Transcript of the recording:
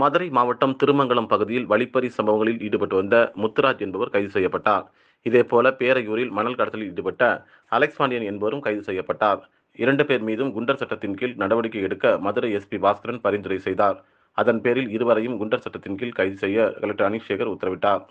மதுரை மாவட்டம் திருமங்கலம் பகுதியில் வழிப்பறி சம்பவங்களில் ஈடுபட்டு வந்த முத்துராஜ் என்பவர் கைது செய்யப்பட்டார் இதேபோல பேரையூரில் மணல் கடத்தலில் ஈடுபட்ட அலெக்ஸ் பாண்டியன் என்பவரும் கைது செய்யப்பட்டார் இரண்டு பேர் மீதும் குண்டர் சட்டத்தின் கீழ் நடவடிக்கை எடுக்க மதுரை எஸ்பி பாஸ்கரன் பரிந்துரை செய்தார் அதன் பேரில் இருவரையும் குண்டர் சட்டத்தின் கீழ் கைது செய்ய கலெக்டர் அனிஷேகர் உத்தரவிட்டார்